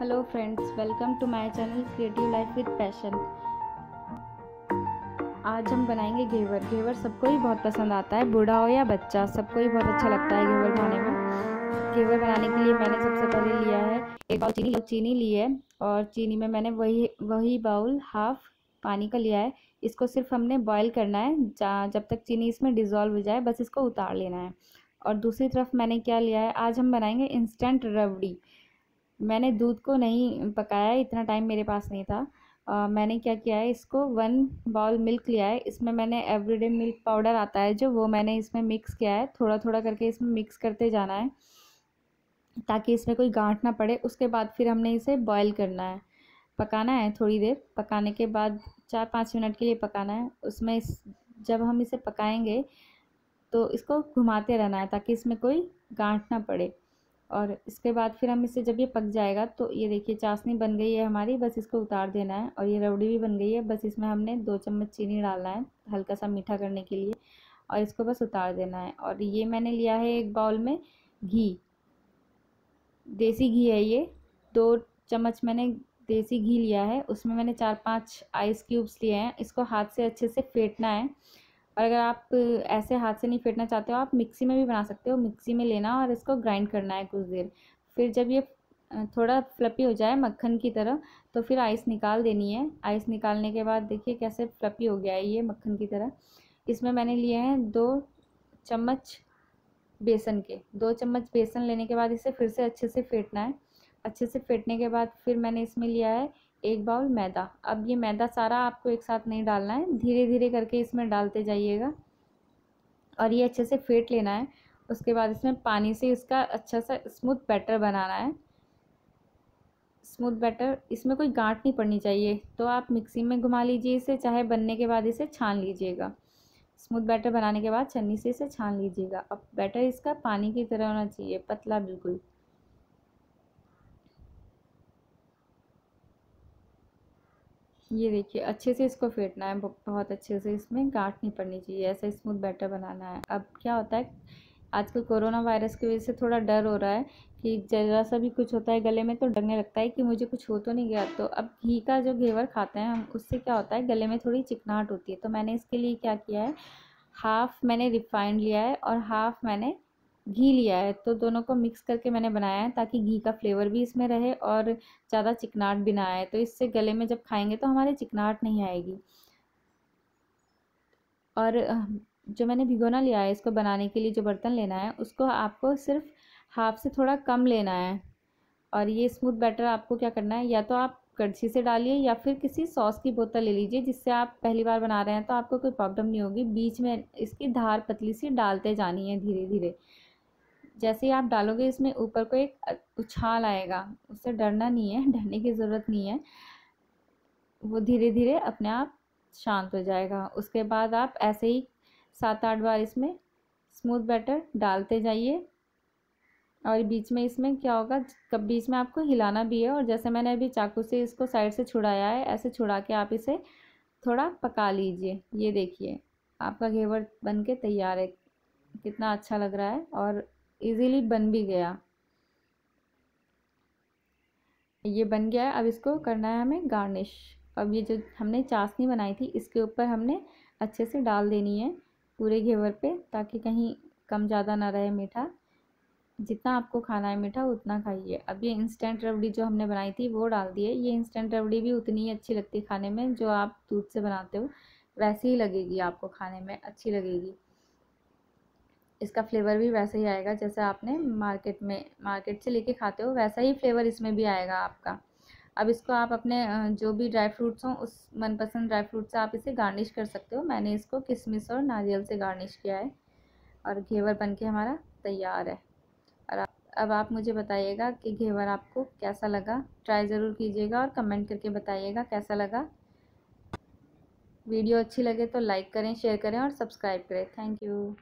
hello friends welcome to my channel creative life with passion आज हम बनाएंगे घेवर घेवर सबको ही बहुत पसंद आता है बूढ़ा हो या बच्चा सबको ही बहुत अच्छा लगता है घेवर खाने में घेवर बनाने के लिए मैंने सबसे पहले लिया है एक बाउल चीनी चीनी ली है और चीनी में मैंने वही वही बाउल हाफ पानी का लिया है इसको सिर्फ हमने बॉयल करना है जब तक चीनी इसमें डिज़ोल्व हो जाए बस इसको उतार लेना है और दूसरी तरफ मैंने क्या लिया है आज हम बनाएंगे इंस्टेंट रबड़ी मैंने दूध को नहीं पकाया इतना टाइम मेरे पास नहीं था आ, मैंने क्या किया है इसको वन बाउल मिल्क लिया है इसमें मैंने एवरीडे मिल्क पाउडर आता है जो वो मैंने इसमें मिक्स किया है थोड़ा थोड़ा करके इसमें मिक्स करते जाना है ताकि इसमें कोई गांठ ना पड़े उसके बाद फिर हमने इसे बॉयल करना है पकाना है थोड़ी देर पकाने के बाद चार पाँच मिनट के लिए पकाना है उसमें इस जब हम इसे पकाएंगे तो इसको घुमाते रहना है ताकि इसमें कोई गांठ ना पड़े और इसके बाद फिर हम इसे जब ये पक जाएगा तो ये देखिए चाशनी बन गई है हमारी बस इसको उतार देना है और ये रबड़ी भी बन गई है बस इसमें हमने दो चम्मच चीनी डालना है हल्का सा मीठा करने के लिए और इसको बस उतार देना है और ये मैंने लिया है एक बाउल में घी देसी घी है ये दो चम्मच मैंने देसी घी लिया है उसमें मैंने चार पाँच आइस क्यूब्स लिए हैं इसको हाथ से अच्छे से फेंटना है और अगर आप ऐसे हाथ से नहीं फेंटना चाहते हो आप मिक्सी में भी बना सकते हो मिक्सी में लेना और इसको ग्राइंड करना है कुछ देर फिर जब ये थोड़ा फ्लपी हो जाए मक्खन की तरह तो फिर आइस निकाल देनी है आइस निकालने के बाद देखिए कैसे फ्लपी हो गया है ये मक्खन की तरह इसमें मैंने लिए हैं दो चम्मच बेसन के दो चम्मच बेसन लेने के बाद इसे फिर से अच्छे से फेंटना है अच्छे से फेंटने के बाद फिर मैंने इसमें लिया है एक बाउल मैदा अब ये मैदा सारा आपको एक साथ नहीं डालना है धीरे धीरे करके इसमें डालते जाइएगा और ये अच्छे से फेंट लेना है उसके बाद इसमें पानी से इसका अच्छा सा स्मूथ बैटर बनाना है स्मूथ बैटर इसमें कोई गांठ नहीं पड़नी चाहिए तो आप मिक्सी में घुमा लीजिए इसे चाहे बनने के बाद इसे छान लीजिएगा स्मूथ बैटर बनाने के बाद छन्नी से इसे छान लीजिएगा अब बैटर इसका पानी की तरह होना चाहिए पतला बिल्कुल ये देखिए अच्छे से इसको फेंटना है बहुत अच्छे से इसमें गांठ नहीं पड़नी चाहिए ऐसा स्मूथ बैटर बनाना है अब क्या होता है आजकल कोरोना वायरस की वजह से थोड़ा डर हो रहा है कि जरा सा भी कुछ होता है गले में तो डरने लगता है कि मुझे कुछ हो तो नहीं गया तो अब घी का जो घेवर खाते हैं हम उससे क्या होता है गले में थोड़ी चिकनाहट होती है तो मैंने इसके लिए क्या किया है हाफ़ मैंने रिफाइंड लिया है और हाफ़ मैंने घी लिया है तो दोनों को मिक्स करके मैंने बनाया है ताकि घी का फ्लेवर भी इसमें रहे और ज़्यादा चिकनाहट भी ना आए तो इससे गले में जब खाएंगे तो हमारे चिकनाहट नहीं आएगी और जो मैंने भिगोना लिया है इसको बनाने के लिए जो बर्तन लेना है उसको आपको सिर्फ हाफ से थोड़ा कम लेना है और ये स्मूथ बैटर आपको क्या करना है या तो आप कड़छी से डालिए या फिर किसी सॉस की बोतल ले लीजिए जिससे आप पहली बार बना रहे हैं तो आपको कोई प्रॉब्लम नहीं होगी बीच में इसकी धार पतली सी डालते जानी है धीरे धीरे जैसे ही आप डालोगे इसमें ऊपर को एक उछाल आएगा उससे डरना नहीं है डरने की ज़रूरत नहीं है वो धीरे धीरे अपने आप शांत हो जाएगा उसके बाद आप ऐसे ही सात आठ बार इसमें स्मूथ बैटर डालते जाइए और बीच में इसमें क्या होगा कब बीच में आपको हिलाना भी है और जैसे मैंने अभी चाकू से इसको साइड से छुड़ाया है ऐसे छुड़ा के आप इसे थोड़ा पका लीजिए ये देखिए आपका घेवर बन के तैयार है कितना अच्छा लग रहा है और इजीली बन भी गया ये बन गया है अब इसको करना है हमें गार्निश अब ये जो हमने चाशनी बनाई थी इसके ऊपर हमने अच्छे से डाल देनी है पूरे घेवर पे ताकि कहीं कम ज़्यादा ना रहे मीठा जितना आपको खाना है मीठा उतना खाइए अब ये इंस्टेंट रबड़ी जो हमने बनाई थी वो डाल दी है ये इंस्टेंट रबड़ी भी उतनी ही अच्छी लगती है खाने में जो आप दूध से बनाते हो वैसी ही लगेगी आपको खाने में अच्छी लगेगी इसका फ्लेवर भी वैसा ही आएगा जैसे आपने मार्केट में मार्केट से लेके खाते हो वैसा ही फ्लेवर इसमें भी आएगा आपका अब इसको आप अपने जो भी ड्राई फ्रूट्स हों उस मनपसंद ड्राई फ्रूट से आप इसे गार्निश कर सकते हो मैंने इसको किसमिस और नारियल से गार्निश किया है और घेवर बन के हमारा तैयार है और आप, अब आप मुझे बताइएगा कि घेवर आपको कैसा लगा ट्राई ज़रूर कीजिएगा और कमेंट करके बताइएगा कैसा लगा वीडियो अच्छी लगे तो लाइक करें शेयर करें और सब्सक्राइब करें थैंक यू